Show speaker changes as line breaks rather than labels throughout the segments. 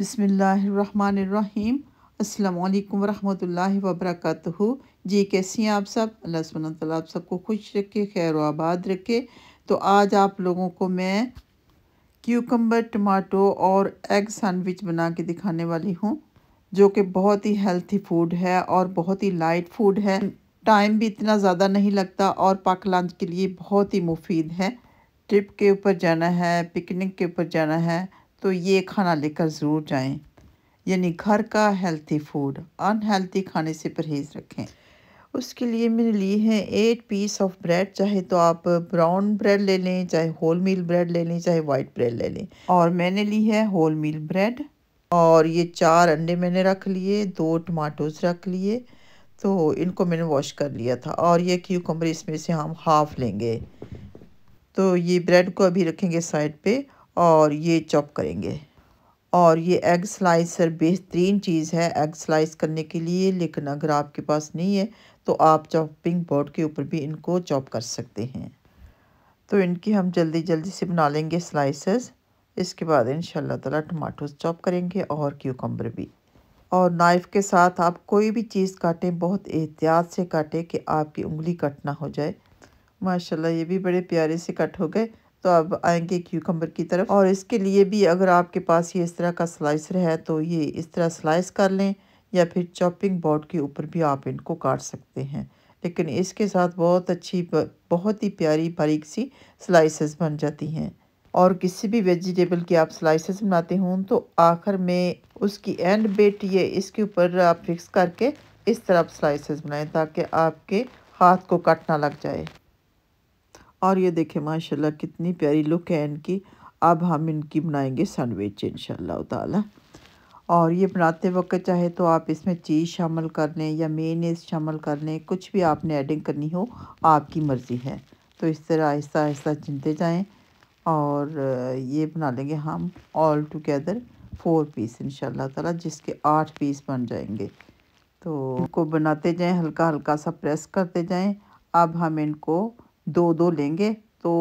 बिसमीम् अल्लाम वरहमल वबरक जी कैसी हैं आप सब अल्लाह सुबह तला आप सबको खुश रखे खैर आबाद रखे तो आज आप लोगों को मैं क्यूकम्बर टमाटो और एग सैंडविच बना के दिखाने वाली हूँ जो कि बहुत ही हेल्थी फूड है और बहुत ही लाइट फूड है टाइम भी इतना ज़्यादा नहीं लगता और पाक लंच के लिए बहुत ही मुफीद है ट्रिप के ऊपर जाना है पिकनिक के ऊपर जाना है तो ये खाना लेकर ज़रूर जाएं यानी घर का हेल्थी फूड अनहेल्थी खाने से परहेज़ रखें उसके लिए मैंने लिए हैं एट पीस ऑफ ब्रेड चाहे तो आप ब्राउन ब्रेड ले लें चाहे होल मील ब्रेड ले लें चाहे वाइट ब्रेड ले लें और मैंने ली है होल मील ब्रेड और ये चार अंडे मैंने रख लिए दो टमाटोज रख लिए तो इनको मैंने वॉश कर लिया था और ये क्यूकम्बर इसमें से हम हाफ़ लेंगे तो ये ब्रेड को अभी रखेंगे साइड पे और ये चॉप करेंगे और ये एग स्लाइसर बेहतरीन चीज़ है एग स्लाइस करने के लिए लेकिन अगर आपके पास नहीं है तो आप चॉपिंग बोर्ड के ऊपर भी इनको चॉप कर सकते हैं तो इनकी हम जल्दी जल्दी से बना लेंगे स्लाइसेस इसके बाद इन ताला टमाटोज चॉप करेंगे और क्यूकम्बर भी और नाइफ़ के साथ आप कोई भी चीज़ काटें बहुत एहतियात से काटें कि आपकी उंगली कट ना हो जाए माशाल्लाह ये भी बड़े प्यारे से कट हो गए तो अब आएंगे क्यूकम्बर की तरफ और इसके लिए भी अगर आपके पास ये इस तरह का स्लाइसर है तो ये इस तरह स्लाइस कर लें या फिर चॉपिंग बोर्ड के ऊपर भी आप इनको काट सकते हैं लेकिन इसके साथ बहुत अच्छी बहुत ही प्यारी बारीक सी स्लाइसेस बन जाती हैं और किसी भी वेजिटेबल की आप स्लाइसेस बनाते हों तो आखिर में उसकी एंड बेट ये इसके ऊपर आप फिक्स करके इस तरह आप स्लाइसेस बनाएं ताकि आपके हाथ को कट ना लग जाए और ये देखें माशाल्लाह कितनी प्यारी लुक है इनकी अब हम इनकी बनाएंगे सैंडविच इन ताला और ये बनाते वक्त चाहे तो आप इसमें चीज़ शामिल कर लें या मेनेस शामिल कर लें कुछ भी आपने एडिंग करनी हो आपकी मर्ज़ी है तो इस तरह आहिस्ता आहिस्ता चिनते जाएँ और ये बना लेंगे हम ऑल टुगेदर फोर पीस इन ताला जिसके आठ पीस बन जाएंगे तो इनको बनाते जाएं हल्का हल्का सा प्रेस करते जाएं अब हम इनको दो दो लेंगे तो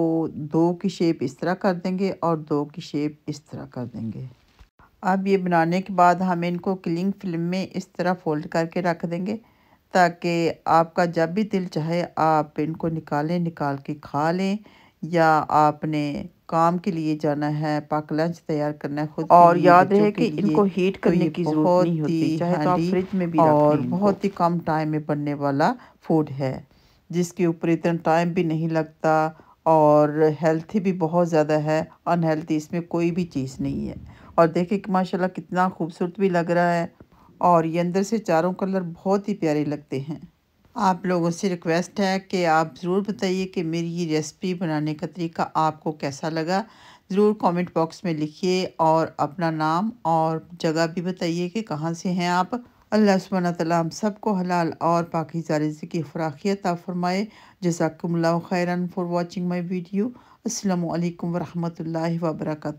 दो की शेप इस तरह कर देंगे और दो की शेप इस तरह कर देंगे अब ये बनाने के बाद हम इनको क्लिंग फिल्म में इस तरह फोल्ड करके रख देंगे ताकि आपका जब भी दिल चाहे आप इनको निकालें निकाल के खा लें या आपने काम के लिए जाना है पाक लंच तैयार करना है खुद और याद रहे कि इनको हीट तो करने की जरूरत नहीं होती चाहे तो आप फ्रिज में भी और बहुत ही कम टाइम में बनने वाला फूड है जिसके ऊपर इतना टाइम भी नहीं लगता और हेल्थी भी बहुत ज़्यादा है अनहेल्थी इसमें कोई भी चीज़ नहीं है और देखे कि माशाल्लाह कितना खूबसूरत भी लग रहा है और ये अंदर से चारों कलर बहुत ही प्यारे लगते हैं आप लोगों से रिक्वेस्ट है कि आप ज़रूर बताइए कि मेरी ये रेसिपी बनाने का तरीका आपको कैसा लगा ज़रूर कमेंट बॉक्स में लिखिए और अपना नाम और जगह भी बताइए कि कहाँ से हैं आप अल्लाह सुबहाना तला हम सबको हलाल और पाकिजा रिज़ की फराखियत आ फ़रमाए जजाकम्ला खैरन फ़ॉर वॉचिंग माई वीडियो अल्लाम वरहमल वर्का